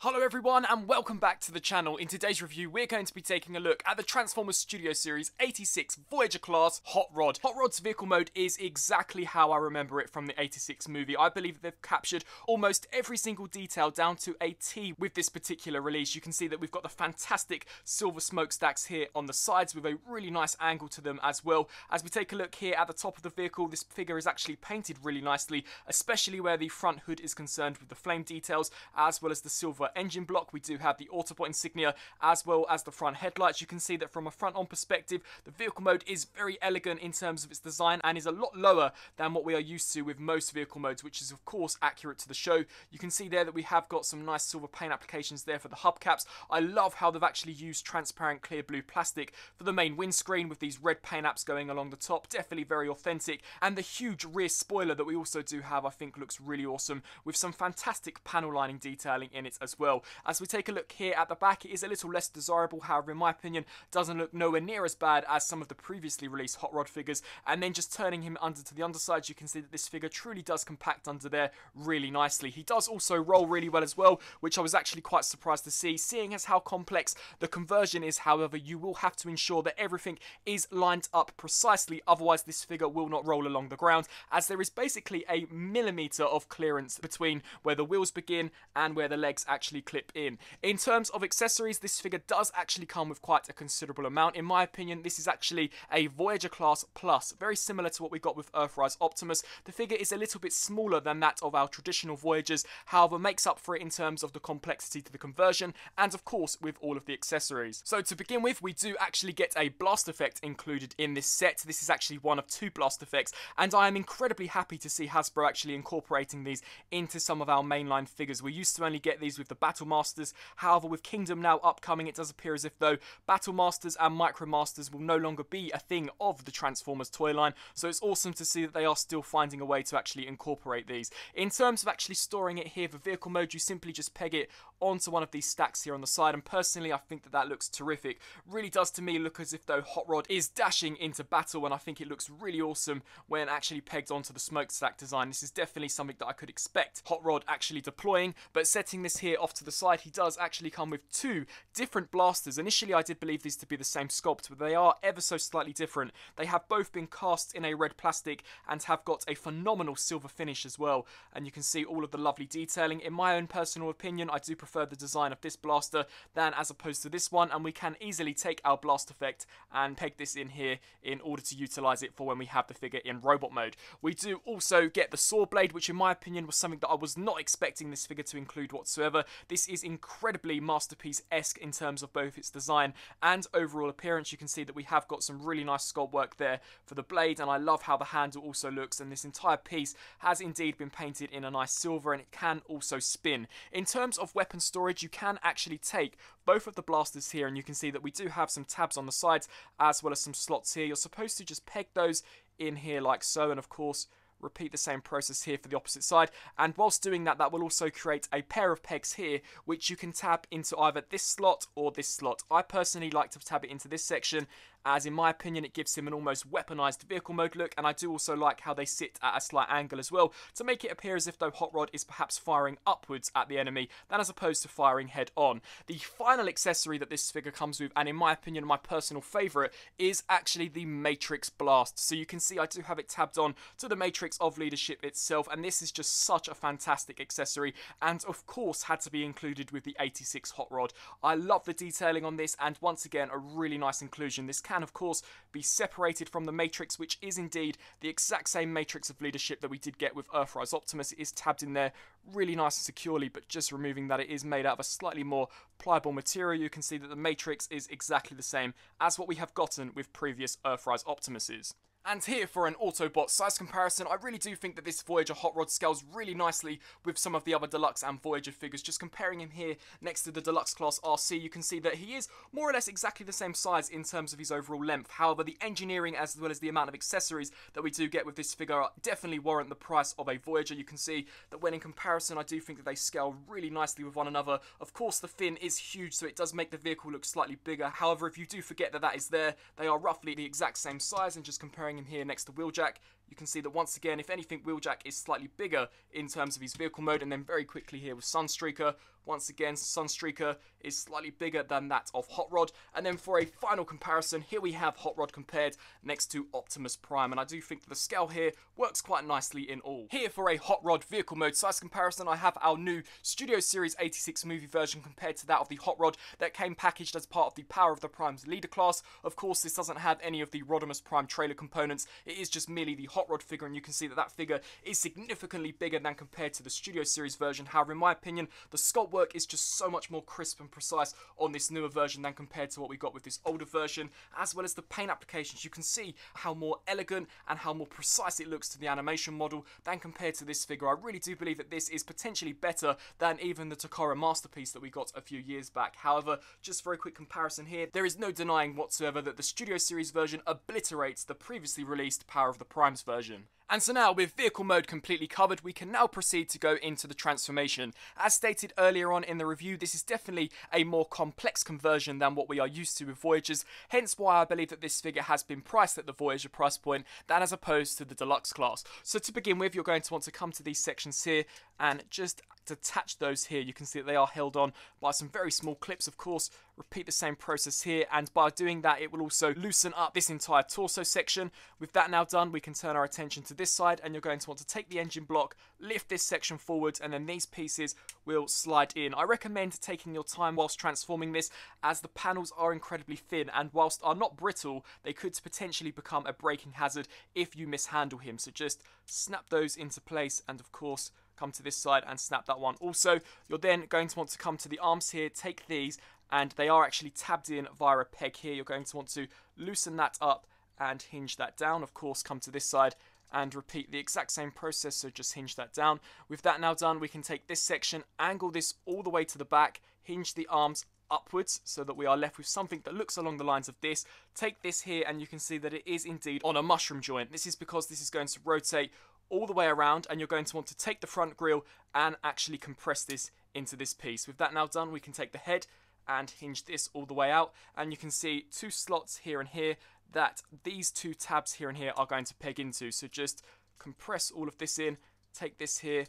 Hello everyone and welcome back to the channel. In today's review we're going to be taking a look at the Transformers Studio Series 86 Voyager class Hot Rod. Hot Rod's vehicle mode is exactly how I remember it from the 86 movie. I believe they've captured almost every single detail down to a T with this particular release. You can see that we've got the fantastic silver smokestacks here on the sides with a really nice angle to them as well. As we take a look here at the top of the vehicle this figure is actually painted really nicely especially where the front hood is concerned with the flame details as well as the silver engine block. We do have the Autobot insignia as well as the front headlights. You can see that from a front-on perspective, the vehicle mode is very elegant in terms of its design and is a lot lower than what we are used to with most vehicle modes, which is of course accurate to the show. You can see there that we have got some nice silver paint applications there for the hubcaps. I love how they've actually used transparent clear blue plastic for the main windscreen with these red paint apps going along the top. Definitely very authentic. And the huge rear spoiler that we also do have I think looks really awesome with some fantastic panel lining detailing in it as as well. As we take a look here at the back, it is a little less desirable, however, in my opinion, doesn't look nowhere near as bad as some of the previously released Hot Rod figures. And then just turning him under to the underside, you can see that this figure truly does compact under there really nicely. He does also roll really well as well, which I was actually quite surprised to see. Seeing as how complex the conversion is, however, you will have to ensure that everything is lined up precisely, otherwise this figure will not roll along the ground, as there is basically a millimetre of clearance between where the wheels begin and where the legs actually actually clip in. In terms of accessories, this figure does actually come with quite a considerable amount. In my opinion, this is actually a Voyager class plus, very similar to what we got with Earthrise Optimus. The figure is a little bit smaller than that of our traditional Voyagers, however makes up for it in terms of the complexity to the conversion and of course with all of the accessories. So to begin with, we do actually get a blast effect included in this set. This is actually one of two blast effects and I am incredibly happy to see Hasbro actually incorporating these into some of our mainline figures. We used to only get these with the Battle Masters. However, with Kingdom Now upcoming, it does appear as if though Battle Masters and Micro Masters will no longer be a thing of the Transformers toy line, so it's awesome to see that they are still finding a way to actually incorporate these. In terms of actually storing it here the vehicle mode, you simply just peg it onto one of these stacks here on the side, and personally, I think that that looks terrific. Really does to me look as if though Hot Rod is dashing into battle, and I think it looks really awesome when actually pegged onto the smokestack design. This is definitely something that I could expect Hot Rod actually deploying, but setting this here off to the side, he does actually come with two different blasters. Initially, I did believe these to be the same sculpt, but they are ever so slightly different. They have both been cast in a red plastic and have got a phenomenal silver finish as well. And you can see all of the lovely detailing. In my own personal opinion, I do prefer the design of this blaster than as opposed to this one. And we can easily take our blast effect and peg this in here in order to utilize it for when we have the figure in robot mode. We do also get the saw blade, which in my opinion was something that I was not expecting this figure to include whatsoever. This is incredibly masterpiece-esque in terms of both its design and overall appearance. You can see that we have got some really nice sculpt work there for the blade, and I love how the handle also looks, and this entire piece has indeed been painted in a nice silver, and it can also spin. In terms of weapon storage, you can actually take both of the blasters here, and you can see that we do have some tabs on the sides, as well as some slots here. You're supposed to just peg those in here like so, and of course, repeat the same process here for the opposite side and whilst doing that that will also create a pair of pegs here which you can tab into either this slot or this slot I personally like to tab it into this section as in my opinion it gives him an almost weaponized vehicle mode look and I do also like how they sit at a slight angle as well to make it appear as if though Hot Rod is perhaps firing upwards at the enemy than as opposed to firing head on. The final accessory that this figure comes with and in my opinion my personal favourite is actually the Matrix Blast so you can see I do have it tabbed on to the Matrix of Leadership itself and this is just such a fantastic accessory and of course had to be included with the 86 Hot Rod. I love the detailing on this and once again a really nice inclusion. This can can, of course, be separated from the Matrix, which is indeed the exact same Matrix of leadership that we did get with Earthrise Optimus. It is tabbed in there really nice and securely, but just removing that it is made out of a slightly more pliable material, you can see that the Matrix is exactly the same as what we have gotten with previous Earthrise Optimuses. And here for an Autobot size comparison, I really do think that this Voyager Hot Rod scales really nicely with some of the other Deluxe and Voyager figures. Just comparing him here next to the Deluxe Class RC, you can see that he is more or less exactly the same size in terms of his overall length. However, the engineering as well as the amount of accessories that we do get with this figure definitely warrant the price of a Voyager. You can see that when in comparison, I do think that they scale really nicely with one another. Of course, the fin is huge, so it does make the vehicle look slightly bigger. However, if you do forget that that is there, they are roughly the exact same size and just comparing him here next to Wheeljack you can see that once again, if anything, Wheeljack is slightly bigger in terms of his vehicle mode. And then very quickly here with Sunstreaker, once again, Sunstreaker is slightly bigger than that of Hot Rod. And then for a final comparison, here we have Hot Rod compared next to Optimus Prime. And I do think the scale here works quite nicely in all. Here for a Hot Rod vehicle mode size comparison, I have our new Studio Series 86 movie version compared to that of the Hot Rod that came packaged as part of the Power of the Primes leader class. Of course, this doesn't have any of the Rodimus Prime trailer components. It is just merely the Hot Rod figure, and you can see that that figure is significantly bigger than compared to the Studio Series version. However, in my opinion, the sculpt work is just so much more crisp and precise on this newer version than compared to what we got with this older version, as well as the paint applications. You can see how more elegant and how more precise it looks to the animation model than compared to this figure. I really do believe that this is potentially better than even the Takara masterpiece that we got a few years back. However, just for a quick comparison here, there is no denying whatsoever that the Studio Series version obliterates the previously released Power of the Primes version and so now, with vehicle mode completely covered, we can now proceed to go into the transformation. As stated earlier on in the review, this is definitely a more complex conversion than what we are used to with Voyagers, hence why I believe that this figure has been priced at the Voyager price point than as opposed to the Deluxe class. So to begin with, you're going to want to come to these sections here and just detach those here. You can see that they are held on by some very small clips, of course. Repeat the same process here, and by doing that, it will also loosen up this entire torso section. With that now done, we can turn our attention to this side and you're going to want to take the engine block, lift this section forwards and then these pieces will slide in. I recommend taking your time whilst transforming this as the panels are incredibly thin and whilst are not brittle, they could potentially become a braking hazard if you mishandle him. So just snap those into place and of course come to this side and snap that one. Also, you're then going to want to come to the arms here, take these, and they are actually tabbed in via a peg here. You're going to want to loosen that up and hinge that down. Of course, come to this side and repeat the exact same process, so just hinge that down. With that now done, we can take this section, angle this all the way to the back, hinge the arms upwards so that we are left with something that looks along the lines of this. Take this here and you can see that it is indeed on a mushroom joint. This is because this is going to rotate all the way around and you're going to want to take the front grille and actually compress this into this piece. With that now done, we can take the head and hinge this all the way out and you can see two slots here and here that these two tabs here and here are going to peg into. So just compress all of this in, take this here,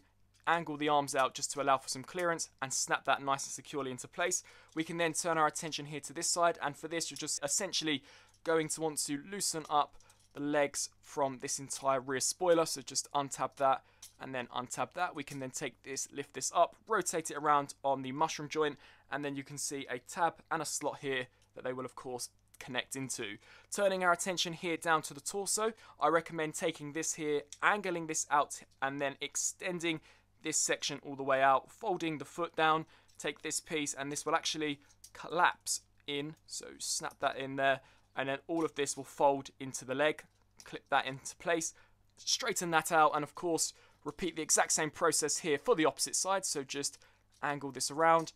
angle the arms out just to allow for some clearance and snap that nice and securely into place. We can then turn our attention here to this side and for this you're just essentially going to want to loosen up the legs from this entire rear spoiler. So just untab that and then untab that. We can then take this, lift this up, rotate it around on the mushroom joint and then you can see a tab and a slot here that they will of course connect into. Turning our attention here down to the torso, I recommend taking this here, angling this out and then extending this section all the way out, folding the foot down, take this piece and this will actually collapse in, so snap that in there and then all of this will fold into the leg, clip that into place, straighten that out and of course repeat the exact same process here for the opposite side, so just angle this around,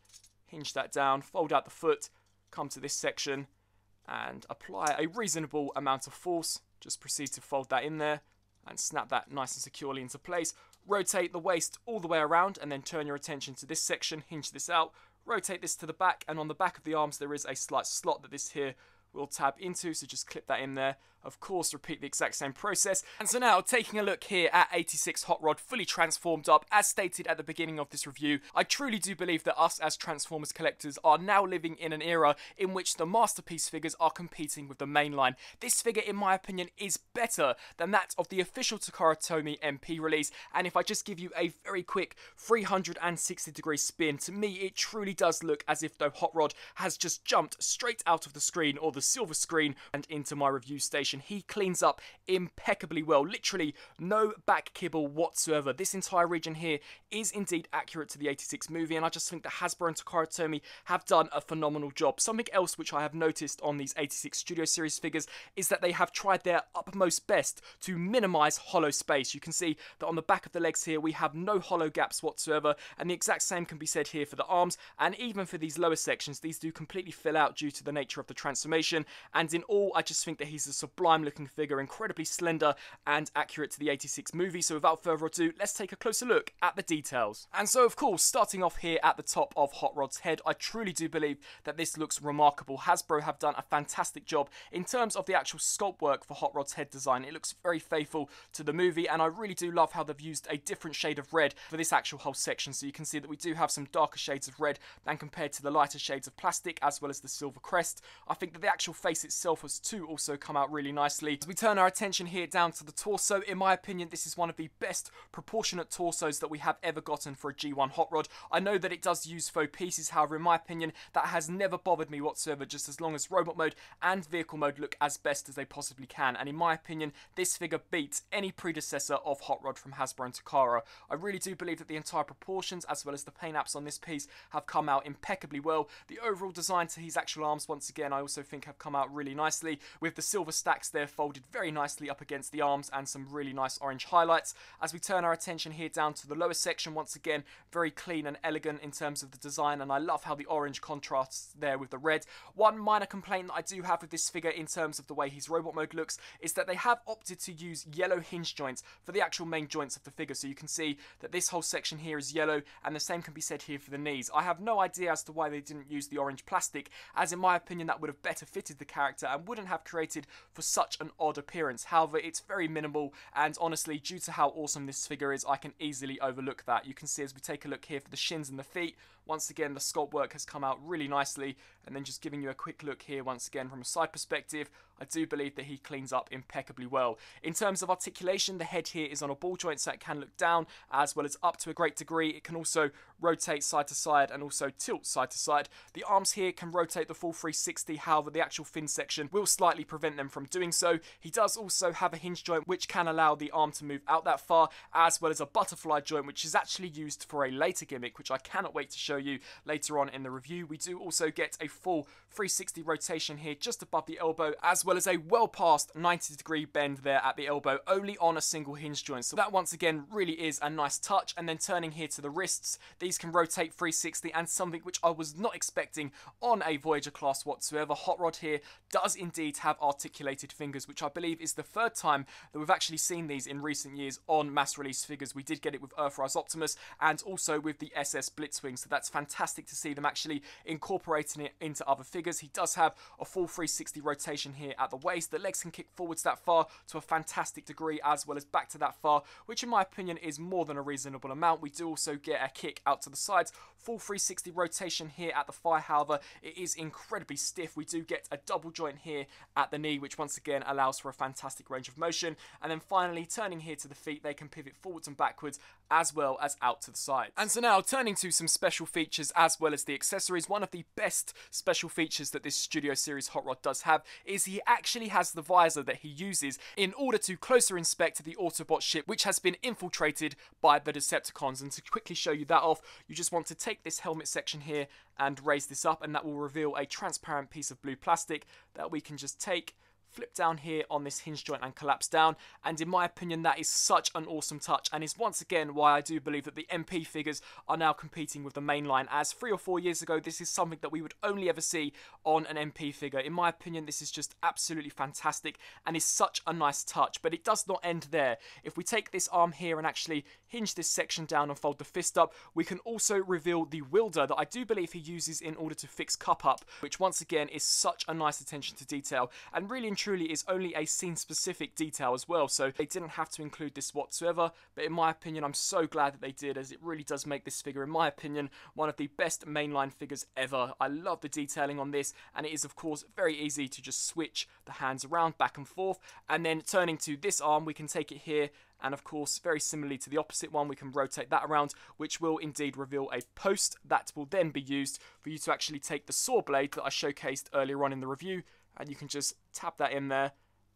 hinge that down, fold out the foot, come to this section, and apply a reasonable amount of force. Just proceed to fold that in there and snap that nice and securely into place. Rotate the waist all the way around and then turn your attention to this section, hinge this out, rotate this to the back and on the back of the arms there is a slight slot that this here will tab into so just clip that in there of course, repeat the exact same process. And so now, taking a look here at 86 Hot Rod, fully transformed up, as stated at the beginning of this review, I truly do believe that us as Transformers collectors are now living in an era in which the Masterpiece figures are competing with the mainline. This figure, in my opinion, is better than that of the official Takara Tomy MP release, and if I just give you a very quick 360 degree spin, to me it truly does look as if the Hot Rod has just jumped straight out of the screen or the silver screen and into my review station position. He cleans up impeccably well. Literally no back kibble whatsoever. This entire region here is indeed accurate to the 86 movie and I just think that Hasbro and Takara Tomy have done a phenomenal job. Something else which I have noticed on these 86 Studio Series figures is that they have tried their utmost best to minimize hollow space. You can see that on the back of the legs here we have no hollow gaps whatsoever and the exact same can be said here for the arms and even for these lower sections these do completely fill out due to the nature of the transformation and in all I just think that he's a sublime looking figure, incredibly slender and accurate to the 86 movie. So without further ado, let's take a closer look at the details. And so of course, starting off here at the top of Hot Rod's head, I truly do believe that this looks remarkable. Hasbro have done a fantastic job in terms of the actual sculpt work for Hot Rod's head design. It looks very faithful to the movie and I really do love how they've used a different shade of red for this actual whole section. So you can see that we do have some darker shades of red than compared to the lighter shades of plastic as well as the silver crest. I think that the actual face itself has too also come out really really nicely. As we turn our attention here down to the torso, in my opinion, this is one of the best proportionate torsos that we have ever gotten for a G1 Hot Rod. I know that it does use faux pieces, however, in my opinion, that has never bothered me whatsoever, just as long as robot mode and vehicle mode look as best as they possibly can. And in my opinion, this figure beats any predecessor of Hot Rod from Hasbro and Takara. I really do believe that the entire proportions, as well as the paint apps on this piece, have come out impeccably well. The overall design to his actual arms, once again, I also think have come out really nicely, with the silver stack blacks there folded very nicely up against the arms and some really nice orange highlights. As we turn our attention here down to the lower section, once again, very clean and elegant in terms of the design, and I love how the orange contrasts there with the red. One minor complaint that I do have with this figure in terms of the way his robot mode looks is that they have opted to use yellow hinge joints for the actual main joints of the figure, so you can see that this whole section here is yellow, and the same can be said here for the knees. I have no idea as to why they didn't use the orange plastic, as in my opinion that would have better fitted the character and wouldn't have created for such an odd appearance. However, it's very minimal, and honestly, due to how awesome this figure is, I can easily overlook that. You can see as we take a look here for the shins and the feet, once again, the sculpt work has come out really nicely. And then just giving you a quick look here once again from a side perspective, I do believe that he cleans up impeccably well. In terms of articulation, the head here is on a ball joint so it can look down as well as up to a great degree. It can also rotate side to side and also tilt side to side. The arms here can rotate the full 360, however the actual fin section will slightly prevent them from doing so. He does also have a hinge joint which can allow the arm to move out that far as well as a butterfly joint which is actually used for a later gimmick which I cannot wait to show show you later on in the review. We do also get a full 360 rotation here just above the elbow, as well as a well past 90 degree bend there at the elbow, only on a single hinge joint. So that once again really is a nice touch. And then turning here to the wrists, these can rotate 360 and something which I was not expecting on a Voyager class whatsoever. Hot Rod here does indeed have articulated fingers, which I believe is the third time that we've actually seen these in recent years on mass release figures. We did get it with Earthrise Optimus and also with the SS Blitzwing, so that's that's fantastic to see them actually incorporating it into other figures. He does have a full 360 rotation here at the waist. The legs can kick forwards that far to a fantastic degree as well as back to that far, which in my opinion is more than a reasonable amount. We do also get a kick out to the sides. Full 360 rotation here at the thigh, however, it is incredibly stiff. We do get a double joint here at the knee, which once again allows for a fantastic range of motion. And then finally, turning here to the feet, they can pivot forwards and backwards as well as out to the side. And so now turning to some special features as well as the accessories. One of the best special features that this Studio Series Hot Rod does have is he actually has the visor that he uses in order to closer inspect the Autobot ship, which has been infiltrated by the Decepticons. And to quickly show you that off, you just want to take this helmet section here and raise this up, and that will reveal a transparent piece of blue plastic that we can just take flip down here on this hinge joint and collapse down. And in my opinion, that is such an awesome touch and is once again why I do believe that the MP figures are now competing with the mainline as three or four years ago, this is something that we would only ever see on an MP figure. In my opinion, this is just absolutely fantastic and is such a nice touch, but it does not end there. If we take this arm here and actually hinge this section down and fold the fist up, we can also reveal the wielder that I do believe he uses in order to fix cup up, which once again is such a nice attention to detail and really truly is only a scene specific detail as well, so they didn't have to include this whatsoever, but in my opinion, I'm so glad that they did as it really does make this figure, in my opinion, one of the best mainline figures ever. I love the detailing on this, and it is of course very easy to just switch the hands around back and forth, and then turning to this arm, we can take it here and of course very similarly to the opposite one we can rotate that around which will indeed reveal a post that will then be used for you to actually take the saw blade that I showcased earlier on in the review and you can just tap that in there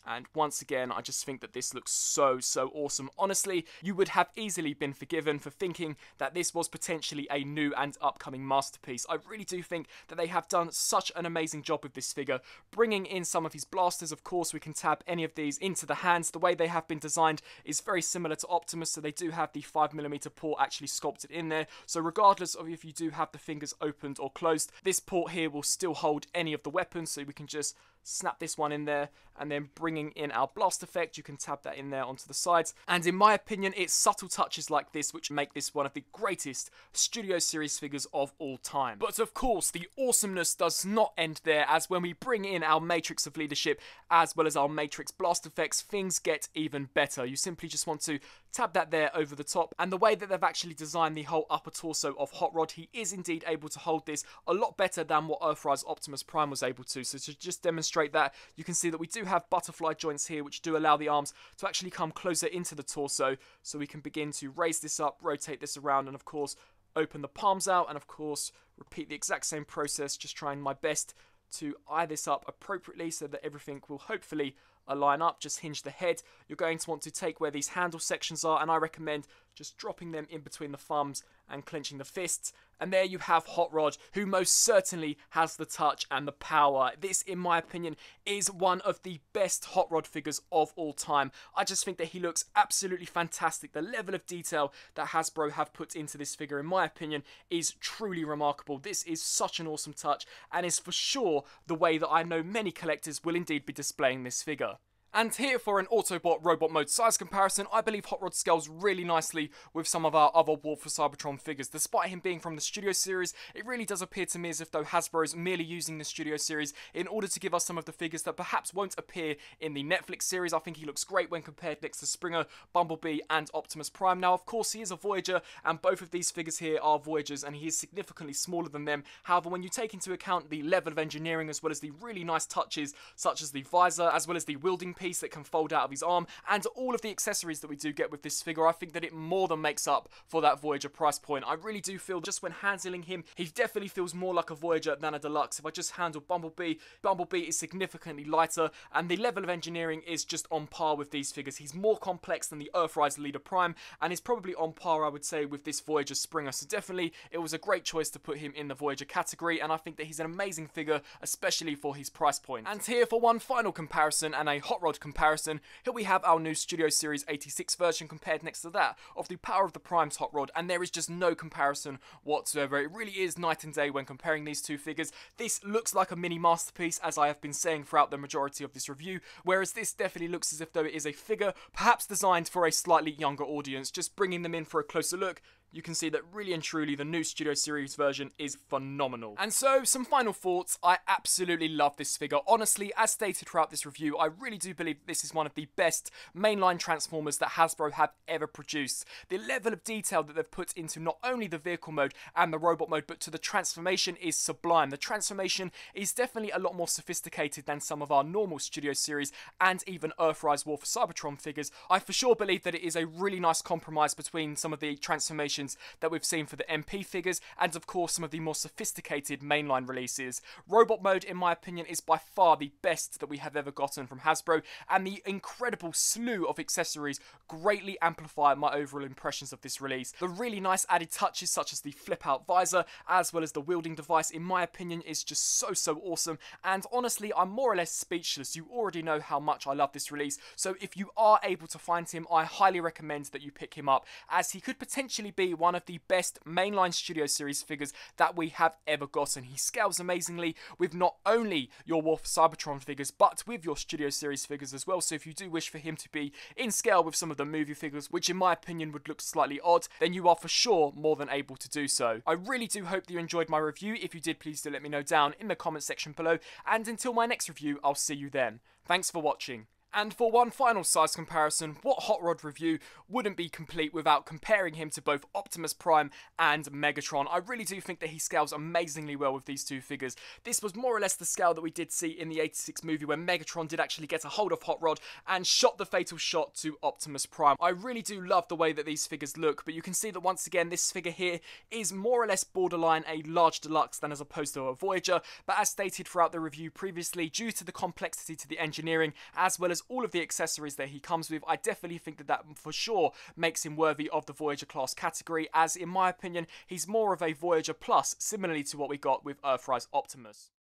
and once again, I just think that this looks so, so awesome. Honestly, you would have easily been forgiven for thinking that this was potentially a new and upcoming masterpiece. I really do think that they have done such an amazing job with this figure, bringing in some of his blasters. Of course, we can tab any of these into the hands. The way they have been designed is very similar to Optimus, so they do have the 5mm port actually sculpted in there. So regardless of if you do have the fingers opened or closed, this port here will still hold any of the weapons, so we can just snap this one in there, and then bringing in our blast effect, you can tab that in there onto the sides. And in my opinion, it's subtle touches like this which make this one of the greatest Studio Series figures of all time. But of course, the awesomeness does not end there, as when we bring in our Matrix of Leadership, as well as our Matrix blast effects, things get even better. You simply just want to Tab that there over the top. And the way that they've actually designed the whole upper torso of Hot Rod, he is indeed able to hold this a lot better than what Earthrise Optimus Prime was able to. So to just demonstrate that, you can see that we do have butterfly joints here, which do allow the arms to actually come closer into the torso. So we can begin to raise this up, rotate this around, and of course, open the palms out. And of course, repeat the exact same process, just trying my best to eye this up appropriately so that everything will hopefully line up, just hinge the head. You're going to want to take where these handle sections are, and I recommend just dropping them in between the thumbs and clenching the fists. And there you have Hot Rod, who most certainly has the touch and the power. This, in my opinion, is one of the best Hot Rod figures of all time. I just think that he looks absolutely fantastic. The level of detail that Hasbro have put into this figure, in my opinion, is truly remarkable. This is such an awesome touch and is for sure the way that I know many collectors will indeed be displaying this figure. And here for an Autobot robot mode size comparison, I believe Hot Rod scales really nicely with some of our other War for Cybertron figures. Despite him being from the Studio Series, it really does appear to me as if though Hasbro's merely using the Studio Series in order to give us some of the figures that perhaps won't appear in the Netflix series. I think he looks great when compared next to Springer, Bumblebee and Optimus Prime. Now of course he is a Voyager and both of these figures here are Voyagers and he is significantly smaller than them. However, when you take into account the level of engineering as well as the really nice touches such as the visor as well as the wielding piece that can fold out of his arm, and all of the accessories that we do get with this figure, I think that it more than makes up for that Voyager price point. I really do feel just when handling him, he definitely feels more like a Voyager than a Deluxe. If I just handle Bumblebee, Bumblebee is significantly lighter, and the level of engineering is just on par with these figures. He's more complex than the Earthrise Leader Prime, and is probably on par, I would say, with this Voyager Springer. So definitely, it was a great choice to put him in the Voyager category, and I think that he's an amazing figure, especially for his price point. And here for one final comparison and a Hot Rod comparison, here we have our new Studio Series 86 version compared next to that of the power of the Prime's hot rod, and there is just no comparison whatsoever. It really is night and day when comparing these two figures. This looks like a mini masterpiece, as I have been saying throughout the majority of this review, whereas this definitely looks as if though it is a figure perhaps designed for a slightly younger audience, just bringing them in for a closer look, you can see that really and truly the new Studio Series version is phenomenal. And so, some final thoughts. I absolutely love this figure. Honestly, as stated throughout this review, I really do believe this is one of the best mainline Transformers that Hasbro have ever produced. The level of detail that they've put into not only the vehicle mode and the robot mode, but to the transformation is sublime. The transformation is definitely a lot more sophisticated than some of our normal Studio Series and even Earthrise War for Cybertron figures. I for sure believe that it is a really nice compromise between some of the transformations versions that we've seen for the MP figures, and of course some of the more sophisticated mainline releases. Robot mode, in my opinion, is by far the best that we have ever gotten from Hasbro, and the incredible slew of accessories greatly amplify my overall impressions of this release. The really nice added touches such as the flip-out visor, as well as the wielding device, in my opinion, is just so, so awesome, and honestly, I'm more or less speechless. You already know how much I love this release, so if you are able to find him, I highly recommend that you pick him up, as he could potentially be be one of the best mainline Studio Series figures that we have ever gotten. He scales amazingly with not only your War for Cybertron figures, but with your Studio Series figures as well. So if you do wish for him to be in scale with some of the movie figures, which in my opinion would look slightly odd, then you are for sure more than able to do so. I really do hope that you enjoyed my review. If you did, please do let me know down in the comment section below. And until my next review, I'll see you then. Thanks for watching. And for one final size comparison, what Hot Rod review wouldn't be complete without comparing him to both Optimus Prime and Megatron. I really do think that he scales amazingly well with these two figures. This was more or less the scale that we did see in the 86 movie where Megatron did actually get a hold of Hot Rod and shot the fatal shot to Optimus Prime. I really do love the way that these figures look, but you can see that once again, this figure here is more or less borderline a large deluxe than as opposed to a Voyager, but as stated throughout the review previously, due to the complexity to the engineering, as well as all of the accessories that he comes with. I definitely think that that for sure makes him worthy of the Voyager class category, as in my opinion, he's more of a Voyager Plus, similarly to what we got with Earthrise Optimus.